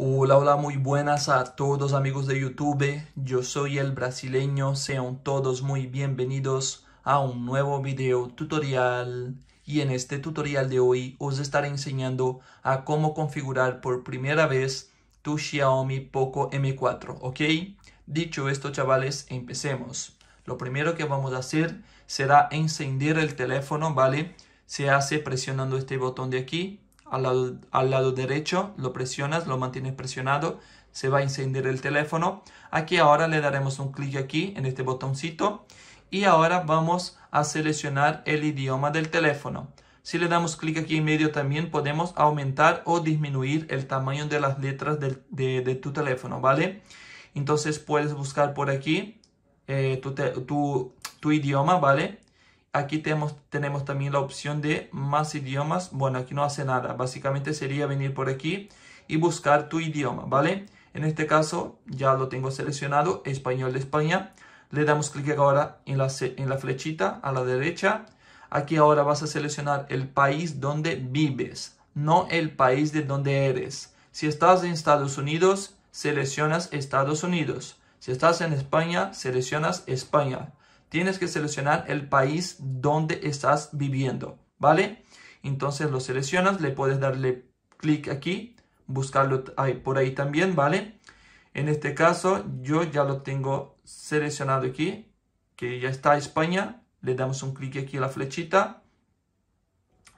Hola, hola, muy buenas a todos amigos de YouTube. Yo soy el brasileño. Sean todos muy bienvenidos a un nuevo video tutorial. Y en este tutorial de hoy os estaré enseñando a cómo configurar por primera vez tu Xiaomi Poco M4, ¿ok? Dicho esto, chavales, empecemos. Lo primero que vamos a hacer será encender el teléfono, ¿vale? Se hace presionando este botón de aquí al lado, derecho, lo presionas, lo mantienes presionado, se va a encender el teléfono. Aquí ahora le daremos un clic aquí en este botoncito y ahora vamos a seleccionar el idioma del teléfono. Si le damos clic aquí en medio también podemos aumentar o disminuir el tamaño de las letras de, tu teléfono, ¿vale? Entonces puedes buscar por aquí eh, tu, tu idioma, ¿vale? Aquí tenemos, tenemos también la opción de más idiomas. Bueno, aquí no hace nada. Básicamente sería venir por aquí y buscar tu idioma, ¿vale? En este caso ya lo tengo seleccionado, español de España. Le damos clic ahora en la, en la flechita a la derecha. Aquí ahora vas a seleccionar el país donde vives, no el país de donde eres. Si estás en Estados Unidos, seleccionas Estados Unidos. Si estás en España, seleccionas España tienes que seleccionar el país donde estás viviendo, ¿vale? Entonces lo seleccionas, le puedes darle clic aquí, buscarlo ahí, por ahí también, ¿vale? En este caso yo ya lo tengo seleccionado aquí, que ya está España, le damos un clic aquí a la flechita.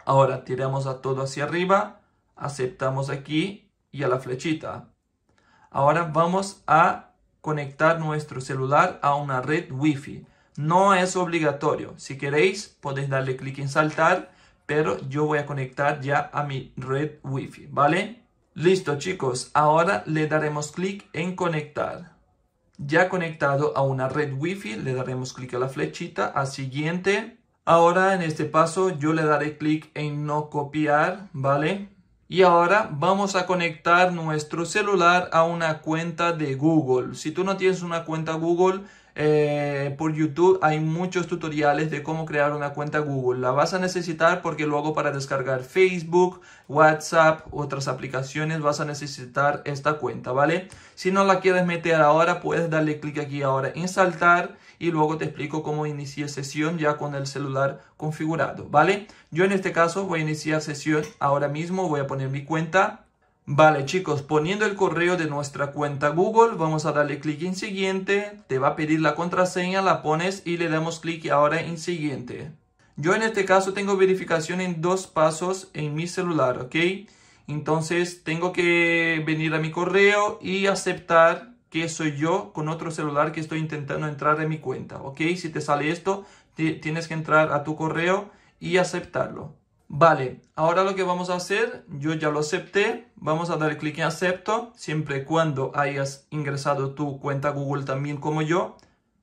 Ahora tiramos a todo hacia arriba, aceptamos aquí y a la flechita. Ahora vamos a conectar nuestro celular a una red wifi no es obligatorio. Si queréis, podéis darle clic en saltar, pero yo voy a conectar ya a mi red Wi-Fi. ¿vale? Listo chicos, ahora le daremos clic en conectar. Ya conectado a una red wifi, le daremos clic a la flechita, a siguiente. Ahora en este paso yo le daré clic en no copiar, ¿vale? Y ahora vamos a conectar nuestro celular a una cuenta de Google. Si tú no tienes una cuenta Google, eh, por YouTube hay muchos tutoriales de cómo crear una cuenta Google. La vas a necesitar porque luego para descargar Facebook, WhatsApp, otras aplicaciones vas a necesitar esta cuenta, ¿vale? Si no la quieres meter ahora, puedes darle clic aquí ahora en saltar y luego te explico cómo iniciar sesión ya con el celular configurado, ¿vale? Yo en este caso voy a iniciar sesión ahora mismo, voy a poner mi cuenta Vale chicos, poniendo el correo de nuestra cuenta Google, vamos a darle clic en siguiente, te va a pedir la contraseña, la pones y le damos clic ahora en siguiente. Yo en este caso tengo verificación en dos pasos en mi celular, ¿ok? Entonces tengo que venir a mi correo y aceptar que soy yo con otro celular que estoy intentando entrar en mi cuenta, ¿ok? Si te sale esto, tienes que entrar a tu correo y aceptarlo. Vale, ahora lo que vamos a hacer, yo ya lo acepté, Vamos a dar clic en acepto, siempre y cuando hayas ingresado tu cuenta Google también como yo.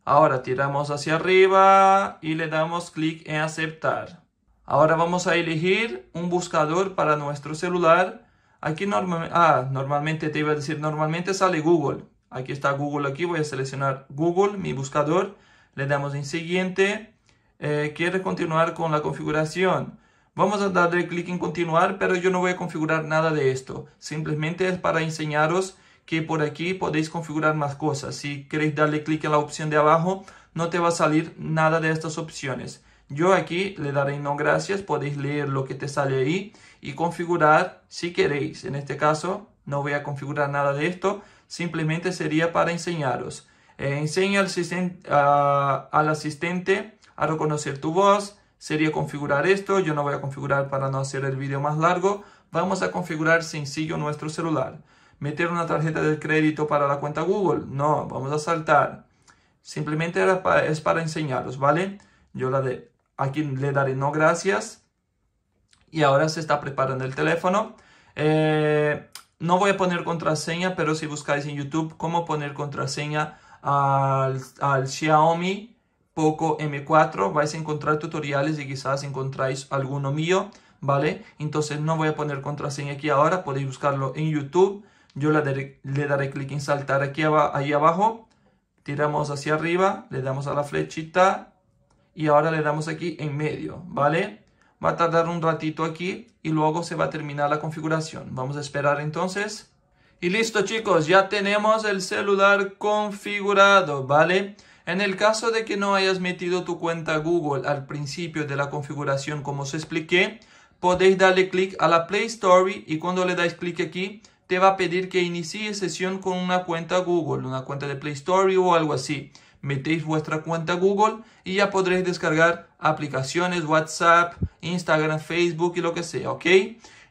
Ahora tiramos hacia arriba y le damos clic en aceptar. Ahora vamos a elegir un buscador para nuestro celular. Aquí normalmente, ah, normalmente te iba a decir, normalmente sale Google. Aquí está Google, aquí voy a seleccionar Google, mi buscador. Le damos en siguiente. Eh, quiere continuar con la configuración. Vamos a darle clic en continuar, pero yo no voy a configurar nada de esto. Simplemente es para enseñaros que por aquí podéis configurar más cosas. Si queréis darle clic en la opción de abajo, no te va a salir nada de estas opciones. Yo aquí le daré no gracias, podéis leer lo que te sale ahí y configurar si queréis. En este caso no voy a configurar nada de esto, simplemente sería para enseñaros. Eh, enseña al asistente a reconocer tu voz, sería configurar esto. Yo no voy a configurar para no hacer el vídeo más largo. Vamos a configurar sencillo nuestro celular. Meter una tarjeta de crédito para la cuenta Google. No, vamos a saltar. Simplemente es para enseñaros, ¿vale? Yo la de aquí le daré no gracias. Y ahora se está preparando el teléfono. Eh, no voy a poner contraseña, pero si buscáis en YouTube cómo poner contraseña al, al Xiaomi poco M4, vais a encontrar tutoriales y quizás encontráis alguno mío, ¿vale? Entonces no voy a poner contraseña aquí ahora, podéis buscarlo en YouTube. Yo le daré, clic en saltar aquí ahí abajo, tiramos hacia arriba, le damos a la flechita y ahora le damos aquí en medio, ¿vale? Va a tardar un ratito aquí y luego se va a terminar la configuración. Vamos a esperar entonces. Y listo chicos, ya tenemos el celular configurado, ¿vale? En el caso de que no hayas metido tu cuenta Google al principio de la configuración como os expliqué, podéis darle clic a la Play Store y cuando le dais clic aquí te va a pedir que inicie sesión con una cuenta Google, una cuenta de Play Store o algo así. Metéis vuestra cuenta Google y ya podréis descargar aplicaciones, WhatsApp, Instagram, Facebook y lo que sea, ¿ok?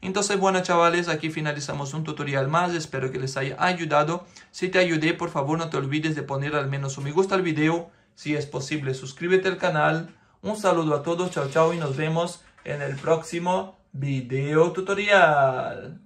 Entonces, bueno chavales, aquí finalizamos un tutorial más, espero que les haya ayudado. Si te ayudé, por favor no te olvides de poner al menos un me gusta al video, si es posible suscríbete al canal. Un saludo a todos, chao chao y nos vemos en el próximo video tutorial.